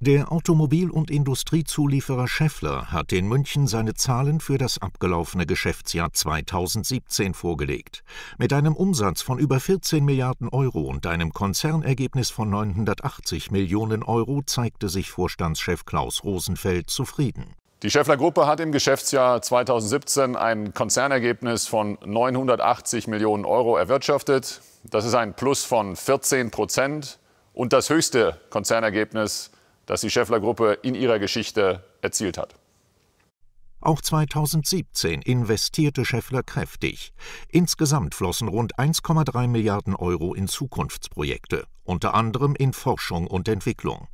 Der Automobil- und Industriezulieferer Schaeffler hat in München seine Zahlen für das abgelaufene Geschäftsjahr 2017 vorgelegt. Mit einem Umsatz von über 14 Milliarden Euro und einem Konzernergebnis von 980 Millionen Euro zeigte sich Vorstandschef Klaus Rosenfeld zufrieden. Die Schaeffler Gruppe hat im Geschäftsjahr 2017 ein Konzernergebnis von 980 Millionen Euro erwirtschaftet. Das ist ein Plus von 14 Prozent und das höchste Konzernergebnis das die Scheffler-Gruppe in ihrer Geschichte erzielt hat. Auch 2017 investierte Scheffler kräftig. Insgesamt flossen rund 1,3 Milliarden Euro in Zukunftsprojekte, unter anderem in Forschung und Entwicklung.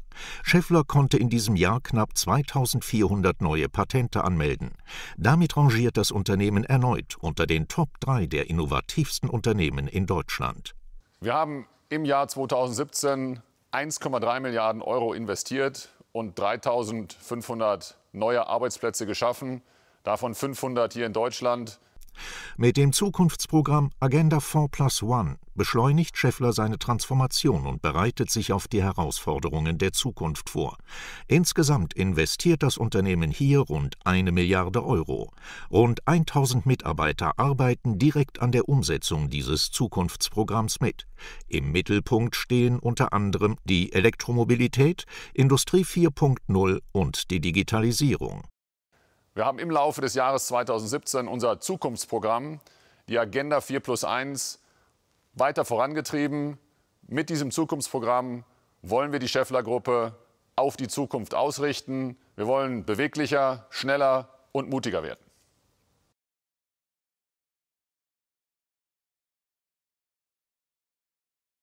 Scheffler konnte in diesem Jahr knapp 2400 neue Patente anmelden. Damit rangiert das Unternehmen erneut unter den Top 3 der innovativsten Unternehmen in Deutschland. Wir haben im Jahr 2017 1,3 Milliarden Euro investiert und 3.500 neue Arbeitsplätze geschaffen, davon 500 hier in Deutschland, mit dem Zukunftsprogramm Agenda 4 Plus One beschleunigt Scheffler seine Transformation und bereitet sich auf die Herausforderungen der Zukunft vor. Insgesamt investiert das Unternehmen hier rund eine Milliarde Euro. Rund 1000 Mitarbeiter arbeiten direkt an der Umsetzung dieses Zukunftsprogramms mit. Im Mittelpunkt stehen unter anderem die Elektromobilität, Industrie 4.0 und die Digitalisierung. Wir haben im Laufe des Jahres 2017 unser Zukunftsprogramm, die Agenda 4 plus 1, weiter vorangetrieben. Mit diesem Zukunftsprogramm wollen wir die Scheffler-Gruppe auf die Zukunft ausrichten. Wir wollen beweglicher, schneller und mutiger werden.